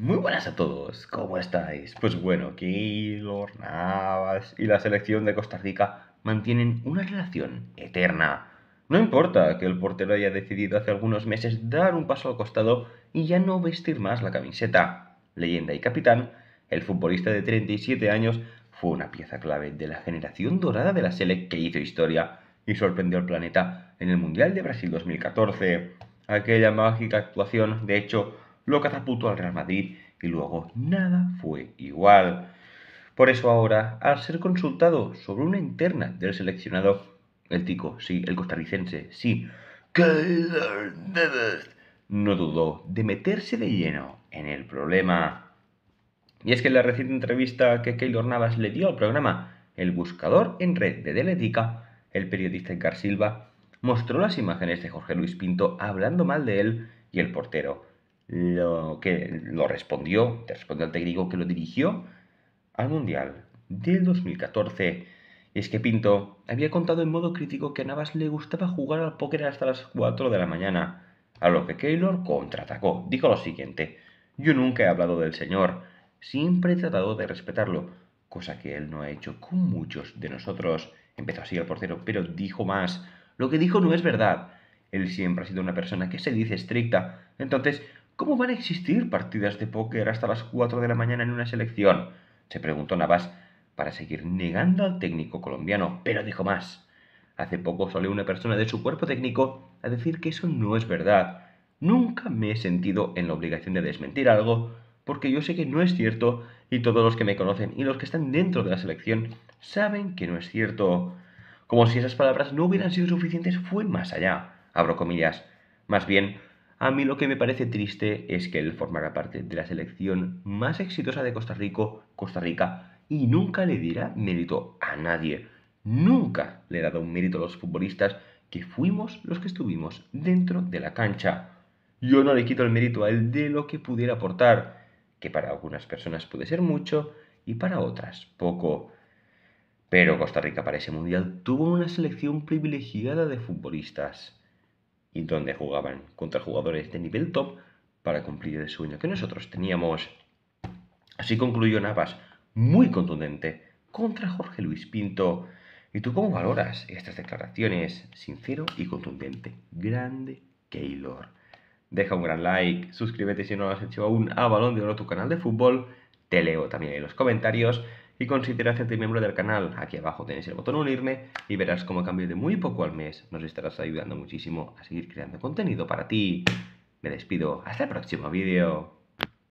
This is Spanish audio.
Muy buenas a todos, ¿cómo estáis? Pues bueno, Keylor, Navas y la selección de Costa Rica mantienen una relación eterna. No importa que el portero haya decidido hace algunos meses dar un paso al costado y ya no vestir más la camiseta. Leyenda y capitán, el futbolista de 37 años fue una pieza clave de la generación dorada de la Sele que hizo historia y sorprendió al planeta en el Mundial de Brasil 2014. Aquella mágica actuación, de hecho, lo catapultó al Real Madrid y luego nada fue igual. Por eso ahora, al ser consultado sobre una interna del seleccionado, el tico, sí, el costarricense, sí, no dudó de meterse de lleno en el problema. Y es que en la reciente entrevista que Keylor Navas le dio al programa El Buscador en Red de Deletica, el periodista Edgar Silva mostró las imágenes de Jorge Luis Pinto hablando mal de él y el portero, lo que lo respondió, respondió al técnico que lo dirigió al Mundial del 2014. es que Pinto había contado en modo crítico que a Navas le gustaba jugar al póker hasta las 4 de la mañana, a lo que Keylor contraatacó. Dijo lo siguiente, yo nunca he hablado del señor, siempre he tratado de respetarlo, cosa que él no ha hecho con muchos de nosotros. Empezó así el portero, pero dijo más. Lo que dijo no es verdad. Él siempre ha sido una persona que se dice estricta, entonces ¿Cómo van a existir partidas de póker hasta las 4 de la mañana en una selección? se preguntó Navas para seguir negando al técnico colombiano, pero dijo más. Hace poco salió una persona de su cuerpo técnico a decir que eso no es verdad. Nunca me he sentido en la obligación de desmentir algo, porque yo sé que no es cierto y todos los que me conocen y los que están dentro de la selección saben que no es cierto. Como si esas palabras no hubieran sido suficientes, fue más allá, abro comillas. Más bien, a mí lo que me parece triste es que él formara parte de la selección más exitosa de Costa Rica, Costa Rica, y nunca le diera mérito a nadie. Nunca le he dado un mérito a los futbolistas que fuimos los que estuvimos dentro de la cancha. Yo no le quito el mérito a él de lo que pudiera aportar, que para algunas personas puede ser mucho y para otras poco. Pero Costa Rica para ese mundial tuvo una selección privilegiada de futbolistas y donde jugaban contra jugadores de nivel top para cumplir el sueño que nosotros teníamos. Así concluyó Navas, muy contundente, contra Jorge Luis Pinto. ¿Y tú cómo valoras estas declaraciones? Sincero y contundente. Grande Keylor. Deja un gran like, suscríbete si no lo has hecho aún a Balón de Oro, tu canal de fútbol. Te leo también en los comentarios y considera hacerte miembro del canal. Aquí abajo tenéis el botón unirme y verás cómo a cambio de muy poco al mes nos estarás ayudando muchísimo a seguir creando contenido para ti. Me despido, hasta el próximo vídeo.